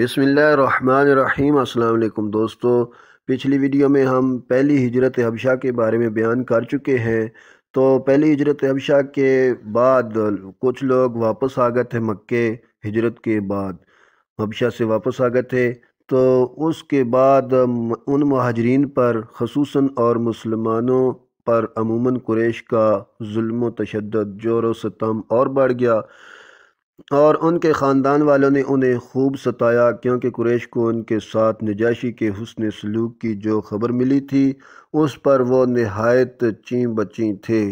अस्सलाम वालेकुम दोस्तों पिछली वीडियो में हम पहली हिजरत हबशा के बारे में बयान कर चुके हैं तो पहली हिजरत हबशा के बाद कुछ लोग वापस आ गए थे मक्के हिजरत के बाद हबशा से वापस आ गए थे तो उसके बाद उन महाजरीन पर खसूस और मुसलमानों पर अमूमन कुरेश का जुल्म तशद जोर सतम और बढ़ गया और उनके ख़ानदान वालों ने उन्हें खूब सताया क्योंकि कुरेश को उनके साथ निजाशी के हसन सलूक की जो खबर मिली थी उस पर वो नहायत चीं बची थे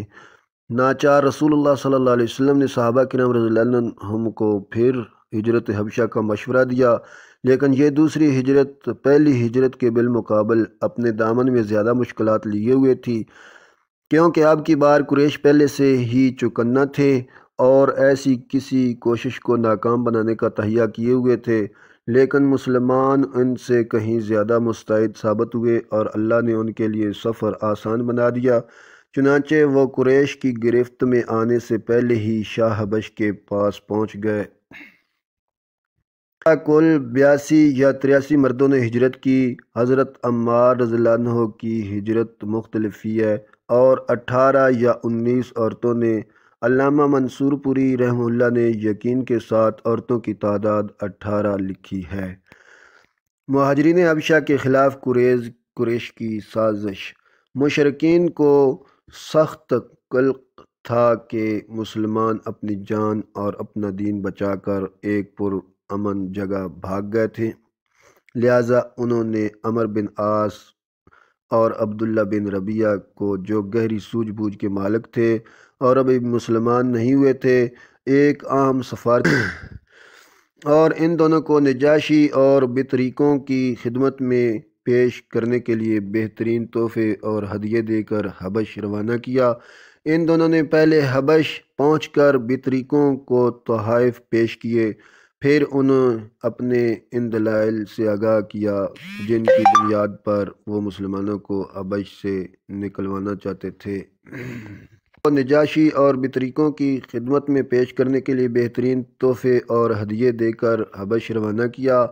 नाचार रसूल सल्लल्लाहु अलैहि वसल्लम ने साहबा किराम रज़ी को फिर हजरत हबशा का मशवरा दिया लेकिन ये दूसरी हजरत पहली हजरत के बिलमकबल अपने दामन में ज़्यादा मुश्किल लिए हुए थी क्योंकि आपकी बार कुरेश पहले से ही चुकन्ना थे और ऐसी किसी कोशिश को नाकाम बनाने का तहिया किए हुए थे लेकिन मुसलमान उनसे कहीं ज़्यादा मुस्तैद साबित हुए और अल्लाह ने उनके लिए सफ़र आसान बना दिया चुनाचे वो क्रैश की गिरफ्त में आने से पहले ही शाहबश के पास पहुँच गए कुल बयासी या तिरासी मर्दों ने हिजरत की हज़रत अम्मार रजलानों की हिजरत मुख्तलफ़ी है और अट्ठारह या उन्नीस औरतों ने अलामा मंसूरपुरी रहमुल्ला ने यकीन के साथ औरतों की तादाद अट्ठारह लिखी है महाजरीन अबशा के ख़िलाफ़ कुरेज कुरेश की साजिश मुशरकिन को सख्त कल था कि मुसलमान अपनी जान और अपना दीन बचाकर एक पुरअमन जगह भाग गए थे लिहाजा उन्होंने अमर बिन आस और अब्दुल्ला बिन रबिया को जो गहरी सूझबूझ के मालिक थे और अभी मुसलमान नहीं हुए थे एक आम सफार और इन दोनों को निजाशी और बतरीक़ों की खिदमत में पेश करने के लिए बेहतरीन तोहफ़े और हदिये देकर हबश रवाना किया इन दोनों ने पहले हबश पहुँच कर बतरीक़ों को तोहफ़ पेश किए फिर उन अपने इन दलाइल से आगाह किया जिनकी बुनियाद पर वो मुसलमानों को अबश से निकलवाना चाहते थे वो निजाशी और बतरीक़ों की खिदमत में पेश करने के लिए बेहतरीन तोहफ़े और हदिये देकर हबश रवाना किया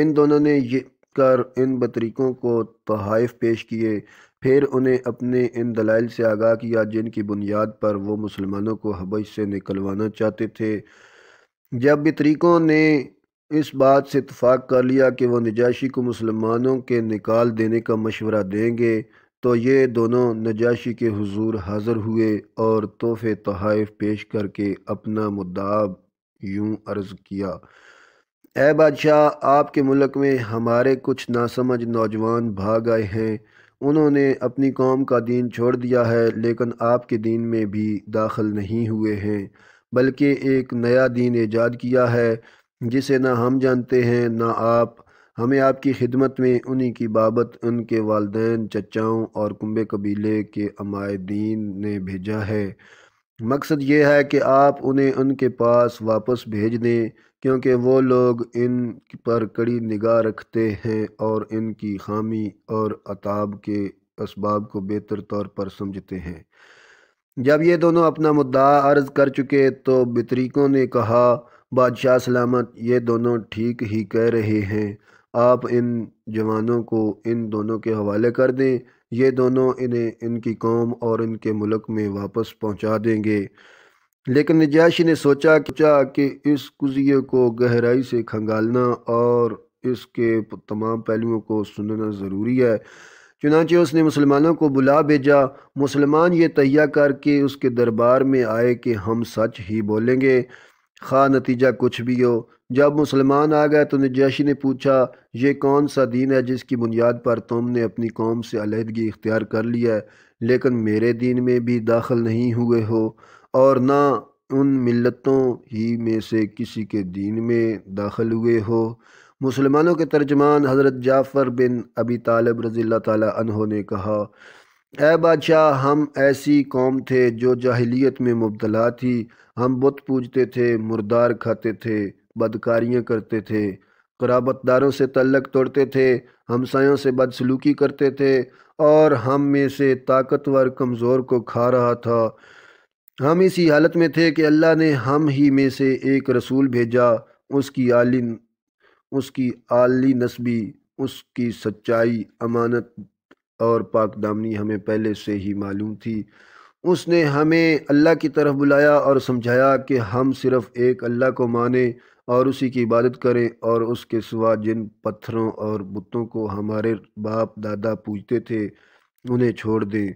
इन दोनों ने ये कर इन बतरीक़ों को तहफ़ पेश किए फिर उन्हें अपने इन दलाइल से आगाह किया जिनकी बुनियाद पर वो मुसलमानों को हबश से निकलवाना चाहते थे जब बतरीकों ने इस बात से इतफ़ाक़ कर लिया कि वह नजाशी को मुसलमानों के निकाल देने का मशवरा देंगे तो ये दोनों नजाशी के हुजूर हाज़िर हुए और तोहफ़े तहाइफ पेश करके अपना मुद्दा यूं अर्ज़ किया ए बादशाह आपके मुल्क में हमारे कुछ नासमझ नौजवान भाग आए हैं उन्होंने अपनी कौम का दीन छोड़ दिया है लेकिन आपके दीन में भी दाखिल नहीं हुए हैं बल्कि एक नया दीन ईजाद किया है जिसे ना हम जानते हैं ना आप हमें आपकी खिदमत में उन्हीं की बाबत उनके वालदेन चचाओं और कुंबे कबीले के अमायदीन ने भेजा है मकसद ये है कि आप उन्हें उनके पास वापस भेज दें क्योंकि वो लोग इन पर कड़ी निगाह रखते हैं और इनकी खामी और अताब के इसबाब को बेहतर तौर पर समझते हैं जब ये दोनों अपना मुद्दा अर्ज कर चुके तो बितरीकों ने कहा बादशाह सलामत ये दोनों ठीक ही कह रहे हैं आप इन जवानों को इन दोनों के हवाले कर दें ये दोनों इन्हें इनकी कौम और इनके मुल्क में वापस पहुंचा देंगे लेकिन नजाशी ने सोचा कि इस कुजिए को गहराई से खंगालना और इसके तमाम पहलुओं को सुनना ज़रूरी है चुनाचे उसने मुसलमानों को बुला भेजा मुसलमान ये तैया करके उसके दरबार में आए कि हम सच ही बोलेंगे खा नतीजा कुछ भी हो जब मुसलमान आ गए तो नजैशी ने पूछा ये कौन सा दीन है जिसकी बुनियाद पर तुमने अपनी कौम से अलहदगी इख्तियार कर लिया है लेकिन मेरे दीन में भी दाखिल नहीं हुए हो और ना उन मिलतों ही में से किसी के दीन में दाखिल हुए हो मुसलमानों के तर्जमान हज़रत जाफ़र बिन अबी तालब रज़ी तह ने कहा ए बादशाह हम ऐसी कौम थे जो जाहलीत में मुबतला थी हम बुत पूजते थे मुर्दार खाते थे बदकारियाँ करते थे कराबतदारों से तल्लक तोड़ते थे हमसायों से बदसलूकी करते थे और हम में से ताकतवर कमज़ोर को खा रहा था हम इसी हालत में थे कि अल्लाह ने हम ही में से एक रसूल भेजा उसकी आलिन उसकी आली नस्बी उसकी सच्चाई अमानत और पाकदामनी हमें पहले से ही मालूम थी उसने हमें अल्लाह की तरफ बुलाया और समझाया कि हम सिर्फ़ एक अल्लाह को माने और उसी की इबादत करें और उसके सिवा जिन पत्थरों और बुतों को हमारे बाप दादा पूजते थे उन्हें छोड़ दें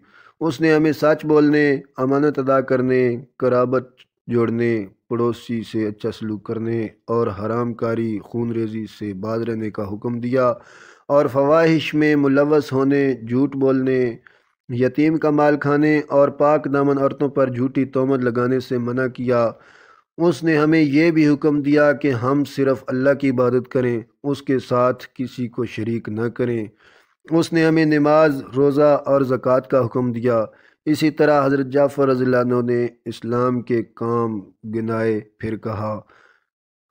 उसने हमें सच बोलने अमानत अदा करने कराबत जोड़ने पड़ोसी से अच्छा सलूक करने और हरामकारी खून रेजी से बाज रहने का हुक्म दिया और फवाहिश में मुलवस होने झूठ बोलने यतीम का माल खाने और पाक दामन औरतों पर झूठी तोमत लगाने से मना किया उसने हमें यह भी हुक्म दिया कि हम सिर्फ़ अल्लाह की इबादत करें उसके साथ किसी को शरीक न करें उसने हमें नमाज रोज़ा और ज़क़़त का हुक्म दिया इसी तरह हज़रत जाफ़र रजील्ला ने इस्लाम के काम गिनाए फिर कहा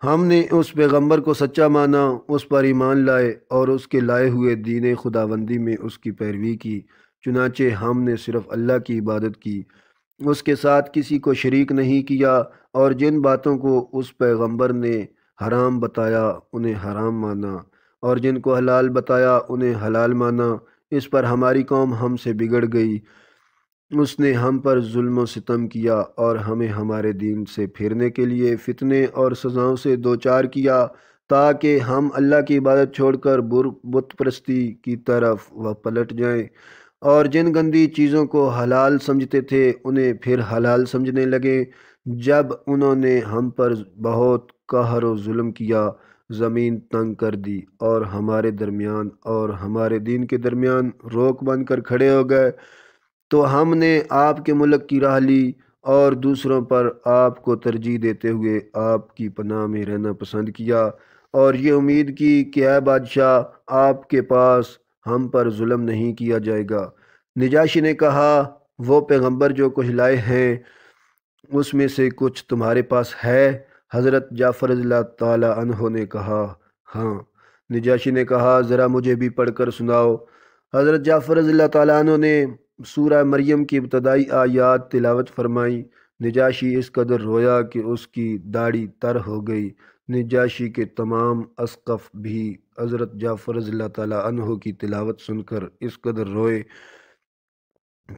हमने उस पैगंबर को सच्चा माना उस पर ईमान लाए और उसके लाए हुए दीन खुदाबंदी में उसकी पैरवी की चुनाचे हमने सिर्फ़ अल्लाह की इबादत की उसके साथ किसी को शरीक नहीं किया और जिन बातों को उस पैगंबर ने हराम बताया उन्हें हराम माना और जिनको हलाल बताया उन्हें हलाल माना इस पर हमारी कौम हमसे बिगड़ गई उसने हम पर जुल्म सितम किया और हमें हमारे दीन से फिरने के लिए फितने और सज़ाओं से दो चार किया ताकि हम अल्लाह की इबादत छोड़कर बुर बुतप्रस्ती की तरफ वह पलट जाएं और जिन गंदी चीज़ों को हलाल समझते थे उन्हें फिर हलाल समझने लगे जब उन्होंने हम पर बहुत कहर जुल्म किया ज़मीन तंग कर दी और हमारे दरमियान और हमारे दीन के दरमियान रोक बन कर खड़े हो गए तो हमने आपके मुल्क की राह ली और दूसरों पर आपको तरजीह देते हुए आपकी पनाह में रहना पसंद किया और ये उम्मीद की कि अः बादशाह आपके पास हम पर जुल्म नहीं किया जाएगा निजाशी ने कहा वो पैगंबर जो कुछ लाए हैं उसमें से कुछ तुम्हारे पास है हज़रत जाफ़र तहों ने कहा हाँ निजाशी ने कहा ज़रा मुझे भी पढ़कर सुनाओ हज़रत जाफ़र तहों ने सूरह मरियम की इब्तदाई आयात तिलावत फरमाई निजाशी इस कदर रोया कि उसकी दाढ़ी तर हो गई निजाशी के तमाम असकफ भी हज़रत जाफ़र तहो की तिलावत सुनकर इस कदर रोए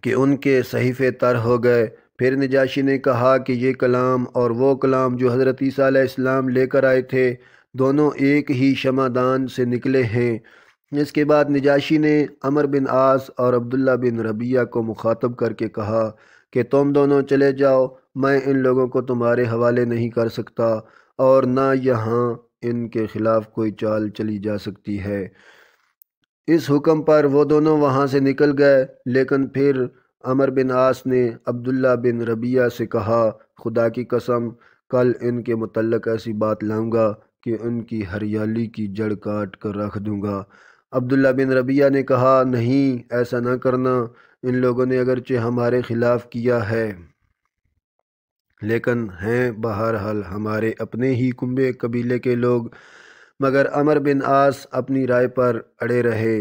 कि उनके सहीफ़े तर हो गए फिर निजाशी ने कहा कि ये कलाम और वो कलाम जो हज़रत ईसी लेकर आए थे दोनों एक ही शमादान से निकले हैं इसके बाद निजाशी ने अमर बिन आस और अब्दुल्ला बिन रबिया को मुखातब करके कहा कि तुम दोनों चले जाओ मैं इन लोगों को तुम्हारे हवाले नहीं कर सकता और ना यहाँ इनके ख़िलाफ़ कोई चाल चली जा सकती है इस हुक्म पर वो दोनों वहाँ से निकल गए लेकिन फिर अमर बिन आस ने अब्दुल्ला बिन रबिया से कहा खुदा की कसम कल इनके मतलब ऐसी बात लाऊंगा कि उनकी हरियाली की जड़ काट कर रख दूंगा अब्दुल्ला बिन रबिया ने कहा नहीं ऐसा ना करना इन लोगों ने अगरचे हमारे ख़िलाफ़ किया है लेकिन हैं बहरहाल हमारे अपने ही कुंबे कबीले के लोग मगर अमर बिन आस अपनी राय पर अड़े रहे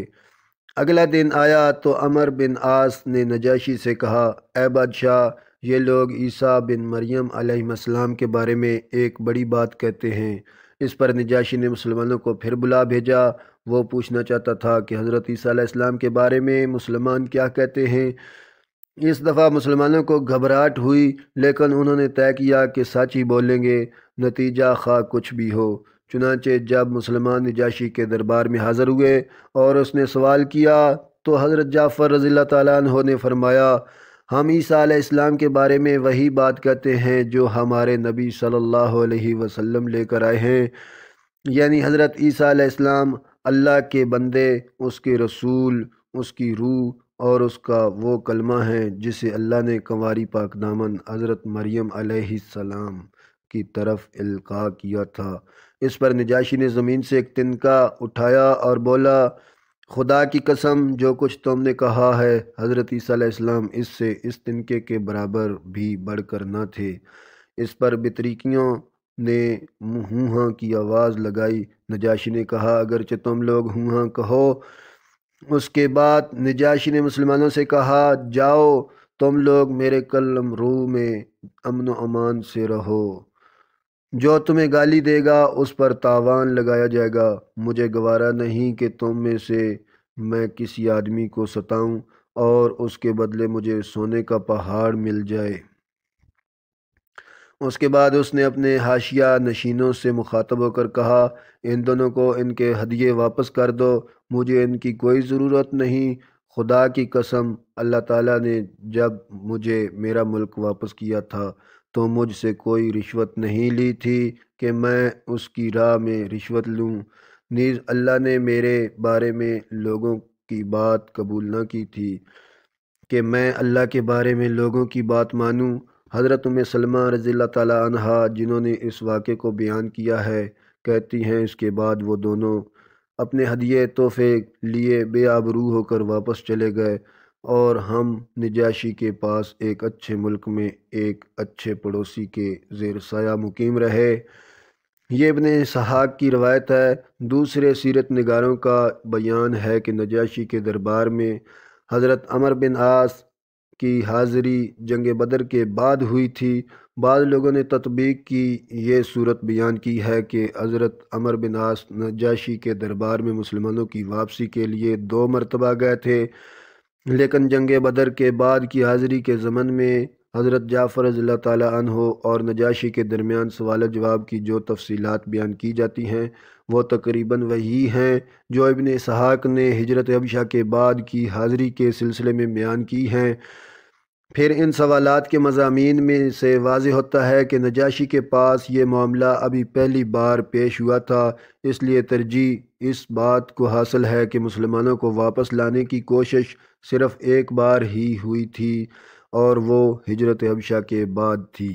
अगला दिन आया तो अमर बिन आस ने नजाशी से कहा ए बादशाह ये लोग ईसा बिन मरियम अलैहिस्सलाम के बारे में एक बड़ी बात कहते हैं इस पर नजाशी ने मुसलमानों को फिर बुला भेजा वो पूछना चाहता था कि हज़रत ईसीम के बारे में मुसलमान क्या कहते हैं इस दफ़ा मुसलमानों को घबराहट हुई लेकिन उन्होंने तय किया कि सच ही बोलेंगे नतीजा खा कुछ भी हो चुनाचे जब मुसलमान निजाशी के दरबार में हाज़िर हुए और उसने सवाल किया तो हज़रत जाफ़र रज़ी तु ने फरमाया हम ईसा इस्लाम के बारे में वही बात कहते हैं जो हमारे नबी सल्लल्लाहु अलैहि वसल्लम लेकर आए हैं यानी हज़रत ईसा इस्लाम अल्लाह के बंदे उसके रसूल उसकी रूह और उसका वो कलमा है जिसे अल्लाह ने कंवारी पाक दामन हज़रत मरियम सलाम की तरफ इल्का किया था इस पर निजाशी ने ज़मीन से एक तिनका उठाया और बोला खुदा की कसम जो कुछ तुमने कहा है हज़रत ईसीम इससे इस तिनके के बराबर भी बढ़कर न थे इस पर बितरीकियों ने हूँ की आवाज़ लगाई नजाशी ने कहा अगरचे तुम लोग हूँ कहो उसके बाद नजाशी ने मुसलमानों से कहा जाओ तुम लोग मेरे कलम रू में अमन अमान से रहो जो तुम्हें गाली देगा उस पर तावान लगाया जाएगा मुझे गवारा नहीं कि तुम में से मैं किसी आदमी को सताऊं और उसके बदले मुझे सोने का पहाड़ मिल जाए उसके बाद उसने अपने हाशिया नशीनों से मुखातब होकर कहा इन दोनों को इनके हदिये वापस कर दो मुझे इनकी कोई ज़रूरत नहीं खुदा की कसम अल्लाह ताला ने जब मुझे मेरा मुल्क वापस किया था तो मुझसे कोई रिश्वत नहीं ली थी कि मैं उसकी राह में रिश्वत लूँ नीज़ अल्लाह ने मेरे बारे में लोगों की बात कबूल न की थी कि मैं अल्लाह के बारे में लोगों की बात मानूँ हज़रत उम सलमा रज़ील्ला तहा जिन्होंने इस वाक़े को बयान किया है कहती हैं इसके बाद वो दोनों अपने हदिये तोहफ़े लिए बेआबरू होकर वापस चले गए और हम निजाशी के पास एक अच्छे मुल्क में एक अच्छे पड़ोसी के जेर साया मुकीम रहे ये इबन सहाक की रवायत है दूसरे सीरत नगारों का बयान है कि नजाशी के दरबार में हज़रत अमर बिन आस की हाज़िरी जंग बदर के बाद हुई थी बाद लोगों ने तत्बीक की ये सूरत बयान की है कि हज़रत अमर बिन आस नजाशी के दरबार में मुसलमानों की वापसी के लिए दो मरतबा गए थे लेकिन जंग बदर के बाद की हाज़िरी के ज़मन में हज़रत जाफ़र रज़ी तन और नजाशी के दरमियान सवाल जवाब की जो तफसीत बयान की जाती हैं वह तकरीबन वही हैं जो इबन सहाक ने हजरत अबशा के बाद की हाज़िरी के सिलसिले में बयान की हैं फिर इन सवालात के मजामी में से वाज होता है कि नजाशी के पास ये मामला अभी पहली बार पेश हुआ था इसलिए तरजीह इस बात को हासिल है कि मुसलमानों को वापस लाने की कोशिश सिर्फ़ एक बार ही हुई थी और वो हजरत हबशा के बाद थी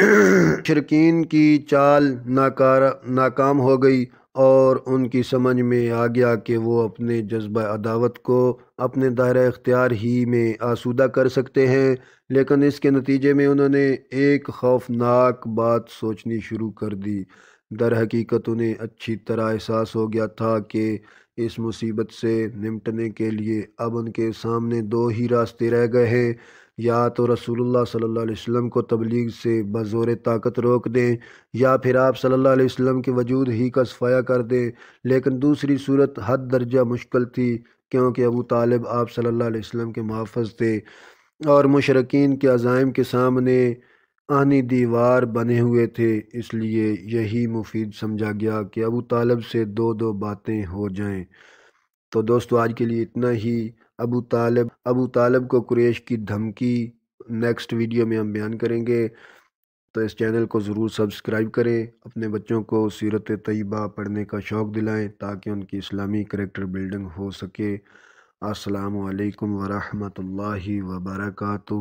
शरकिन की चाल नाकार नाकाम हो गई और उनकी समझ में आ गया कि वो अपने जज्ब अदावत को अपने दायरा इख्तियार ही में आसूदा कर सकते हैं लेकिन इसके नतीजे में उन्होंने एक खौफनाक बात सोचनी शुरू कर दी दर हकीकत उन्हें अच्छी तरह एहसास हो गया था कि इस मुसीबत से निपटने के लिए अब उनके सामने दो ही रास्ते रह गए हैं या तो रसूलुल्लाह सल्लल्लाहु अलैहि वसल्लम को तबलीग से बज़ोर ताकत रोक दें या फिर आप सल्लल्लाहु अलैहि वसल्लम के वजूद ही का सफाया कर दें लेकिन दूसरी सूरत हद दर्जा मुश्किल थी क्योंकि अबू तालिब आप सल्लल्लाहु अलैहि वसल्लम के महाफज थे और मशरकिन के अज़ाइम के सामने आनी दीवार बने हुए थे इसलिए यही मुफीद समझा गया कि अबू तालब से दो दो बातें हो जाएं तो दोस्तों आज के लिए इतना ही अबू तालब अबू तालब को कुरेश की धमकी नेक्स्ट वीडियो में हम बयान करेंगे तो इस चैनल को ज़रूर सब्सक्राइब करें अपने बच्चों को सीरत तयबा पढ़ने का शौक़ दिलाएं ताकि उनकी इस्लामी करेक्टर बिल्डिंग हो सके असलकम वरहमत वरहमतुल्लाहि वबरकू